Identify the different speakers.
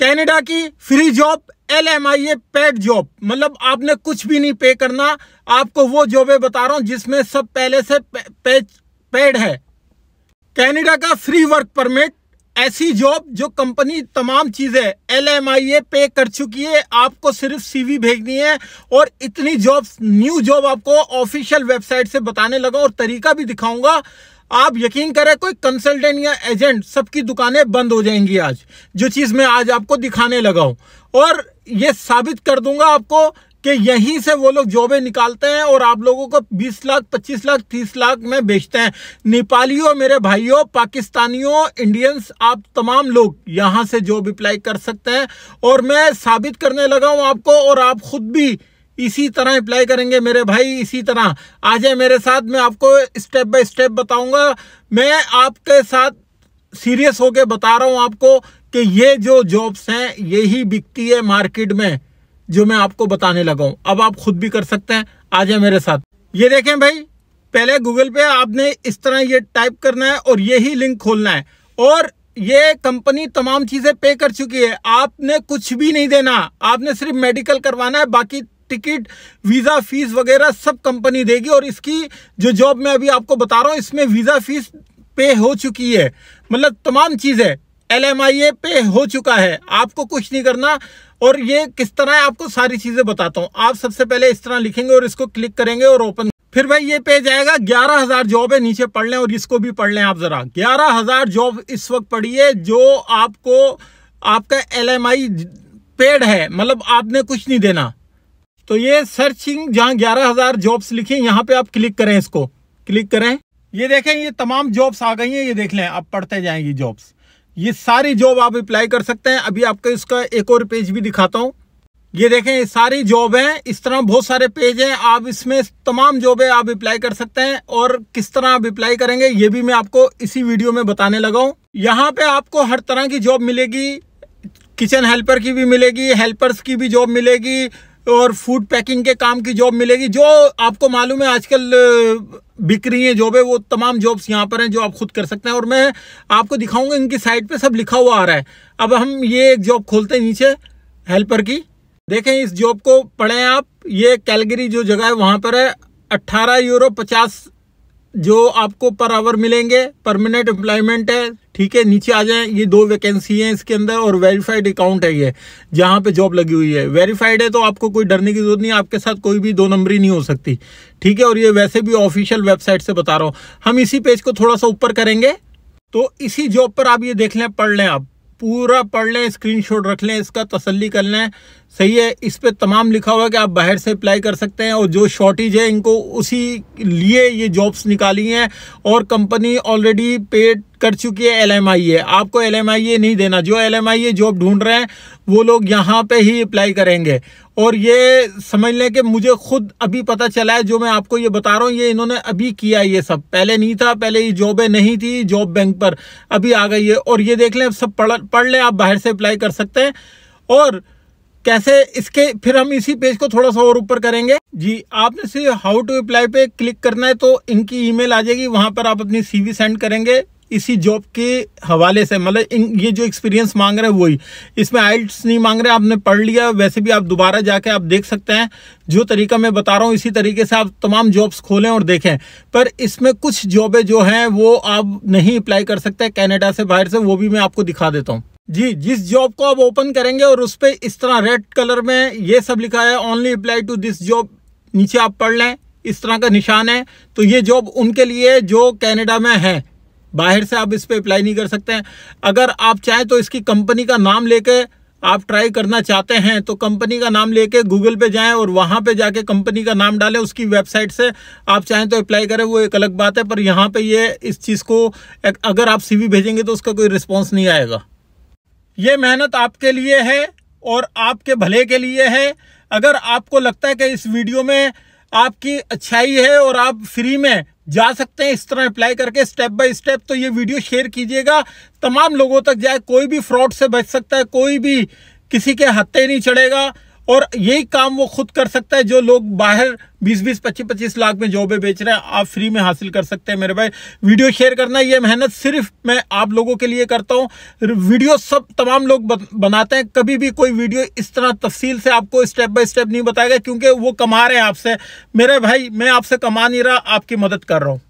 Speaker 1: Canada की free job L M I A paid job मतलब आपने कुछ भी नहीं पे करना आपको वो जॉबें बता रहा हूँ जिसमें सब पहले से पेड है कनाडा का फ्री वर्क परमिट ऐसी जॉब जो कंपनी तमाम चीज़ें एल एम आई ए पे कर चुकी है आपको सिर्फ सीवी भेजनी है और इतनी जॉब न्यू जॉब आपको ऑफिशियल वेबसाइट से बताने लगा और तरीका भी दिखाऊंगा आप यकीन करें कोई कंसल्टेंट या एजेंट सबकी दुकानें बंद हो जाएंगी आज जो चीज़ मैं आज आपको दिखाने लगा हूँ और ये साबित कर दूंगा आपको कि यहीं से वो लोग जॉबें निकालते हैं और आप लोगों को 20 लाख 25 लाख 30 लाख में बेचते हैं नेपालियों मेरे भाइयों पाकिस्तानियों इंडियंस आप तमाम लोग यहां से जॉब अप्लाई कर सकते हैं और मैं साबित करने लगा हूं आपको और आप खुद भी इसी तरह अप्लाई करेंगे मेरे भाई इसी तरह आज मेरे साथ मैं आपको स्टेप बाय स्टेप बताऊंगा मैं आपके साथ सीरियस होके बता रहा हूं आपको कि ये जो जॉब्स हैं यही बिकती है मार्केट में जो मैं आपको बताने लगा हूं अब आप खुद भी कर सकते हैं आ जाए मेरे साथ ये देखें भाई पहले गूगल पे आपने इस तरह ये टाइप करना है और यही लिंक खोलना है और ये कंपनी तमाम चीजें पे कर चुकी है आपने कुछ भी नहीं देना आपने सिर्फ मेडिकल करवाना है बाकी टिकट वीज़ा फीस वगैरह सब कंपनी देगी और इसकी जो जॉब मैं अभी आपको बता रहा हूँ इसमें वीज़ा फीस पे हो चुकी है मतलब तमाम चीज़ें एल एम आई ए पे हो चुका है आपको कुछ नहीं करना और ये किस तरह है आपको सारी चीज़ें बताता हूँ आप सबसे पहले इस तरह लिखेंगे और इसको क्लिक करेंगे और ओपन फिर भाई ये पेज आएगा ग्यारह हजार जॉब है नीचे पढ़ लें और इसको भी पढ़ लें आप जरा ग्यारह हजार जॉब इस वक्त पड़ी है जो आपको आपका एल एम आई पेड है मतलब आपने कुछ नहीं देना तो ये सर्चिंग जहां 11000 जॉब्स लिखी यहाँ पे आप क्लिक करें इसको क्लिक करें ये देखें ये तमाम जॉब्स आ गई हैं ये देख लें आप पढ़ते जाएंगी जॉब्स ये सारी जॉब आप अप्लाई कर सकते हैं अभी आपको इसका एक और पेज भी दिखाता हूँ ये देखें ये सारी जॉब हैं इस तरह बहुत सारे पेज हैं आप इसमें तमाम जॉब है आप अप्लाई कर सकते हैं और किस तरह आप अप्लाई करेंगे ये भी मैं आपको इसी वीडियो में बताने लगा हूँ यहाँ पे आपको हर तरह की जॉब मिलेगी किचन हेल्पर की भी मिलेगी हेल्पर्स की भी जॉब मिलेगी और फूड पैकिंग के काम की जॉब मिलेगी जो आपको मालूम है आजकल बिक रही हैं जॉबें वो तमाम जॉब्स यहाँ पर हैं जो आप खुद कर सकते हैं और मैं आपको दिखाऊंगा इनकी साइट पे सब लिखा हुआ आ रहा है अब हम ये एक जॉब खोलते हैं नीचे हेल्पर की देखें इस जॉब को पढ़ें आप ये कैलगरी जो जगह है वहाँ पर है अट्ठारह यूरो पचास जो आपको पर आवर मिलेंगे परमानेंट एम्प्लॉयमेंट है ठीक है नीचे आ जाए ये दो वैकेंसी है इसके अंदर और वेरीफाइड अकाउंट है ये जहाँ पे जॉब लगी हुई है वेरीफाइड है तो आपको कोई डरने की जरूरत नहीं आपके साथ कोई भी दो नंबरी नहीं हो सकती ठीक है और ये वैसे भी ऑफिशियल वेबसाइट से बता रहा हूँ हम इसी पेज को थोड़ा सा ऊपर करेंगे तो इसी जॉब पर आप ये देख लें पढ़ लें आप पूरा पढ़ लें स्क्रीन रख लें इसका तसली कर लें सही है इस पर तमाम लिखा हुआ है कि आप बाहर से अप्लाई कर सकते हैं और जो शॉर्टेज है इनको उसी लिए ये जॉब्स निकाली हैं और कंपनी ऑलरेडी पेड कर चुकी है एल है आपको एल नहीं देना जो एल जॉब ढूंढ रहे हैं वो लोग यहाँ पे ही अप्लाई करेंगे और ये समझ लें कि मुझे खुद अभी पता चला है जो मैं आपको ये बता रहा हूँ ये इन्होंने अभी किया ये सब पहले नहीं था पहले ये जॉबें नहीं थी जॉब बैंक पर अभी आ गई है और ये देख लें सब पढ़ पढ़ लें आप बाहर से अप्लाई कर सकते हैं और कैसे इसके फिर हम इसी पेज को थोड़ा सा और ऊपर करेंगे जी आपने सिर्फ हाउ टू अप्लाई पे क्लिक करना है तो इनकी ईमेल आ जाएगी वहां पर आप अपनी सीवी सेंड करेंगे इसी जॉब के हवाले से मतलब ये जो एक्सपीरियंस मांग रहे हैं वही इसमें आइल्स नहीं मांग रहे आपने पढ़ लिया वैसे भी आप दोबारा जाके आप देख सकते हैं जो तरीका मैं बता रहा हूँ इसी तरीके से आप तमाम जॉब्स खोलें और देखें पर इसमें कुछ जॉबें जो हैं वो आप नहीं अप्लाई कर सकते कैनेडा से बाहर से वो भी मैं आपको दिखा देता हूँ जी जिस जॉब को आप ओपन करेंगे और उस पर इस तरह रेड कलर में ये सब लिखा है only apply to this job नीचे आप पढ़ लें इस तरह का निशान है तो ये जॉब उनके लिए जो कनाडा में है बाहर से आप इस पर अप्लाई नहीं कर सकते हैं अगर आप चाहें तो इसकी कंपनी का नाम लेके आप ट्राई करना चाहते हैं तो कंपनी का नाम लेके गूगल पे जाएं और वहाँ पे जाके कंपनी का नाम डालें उसकी वेबसाइट से आप चाहें तो अप्लाई करें वो एक अलग बात है पर यहाँ पे ये इस चीज़ को अगर आप सीवी भेजेंगे तो उसका कोई रिस्पॉन्स नहीं आएगा ये मेहनत आपके लिए है और आपके भले के लिए है अगर आपको लगता है कि इस वीडियो में आपकी अच्छाई है और आप फ्री में जा सकते हैं इस तरह अप्लाई करके स्टेप बाय स्टेप तो ये वीडियो शेयर कीजिएगा तमाम लोगों तक जाए कोई भी फ्रॉड से बच सकता है कोई भी किसी के हत्ते नहीं चढ़ेगा और यही काम वो खुद कर सकता है जो लोग बाहर 20 20 25 25 लाख में जॉबें बेच रहे हैं आप फ्री में हासिल कर सकते हैं मेरे भाई वीडियो शेयर करना ये मेहनत सिर्फ मैं आप लोगों के लिए करता हूँ वीडियो सब तमाम लोग बनाते हैं कभी भी कोई वीडियो इस तरह तफसील से आपको स्टेप बाय स्टेप नहीं बताएगा क्योंकि वो कमा रहे हैं आपसे मेरे भाई मैं आपसे कमा नहीं रहा आपकी मदद कर रहा हूँ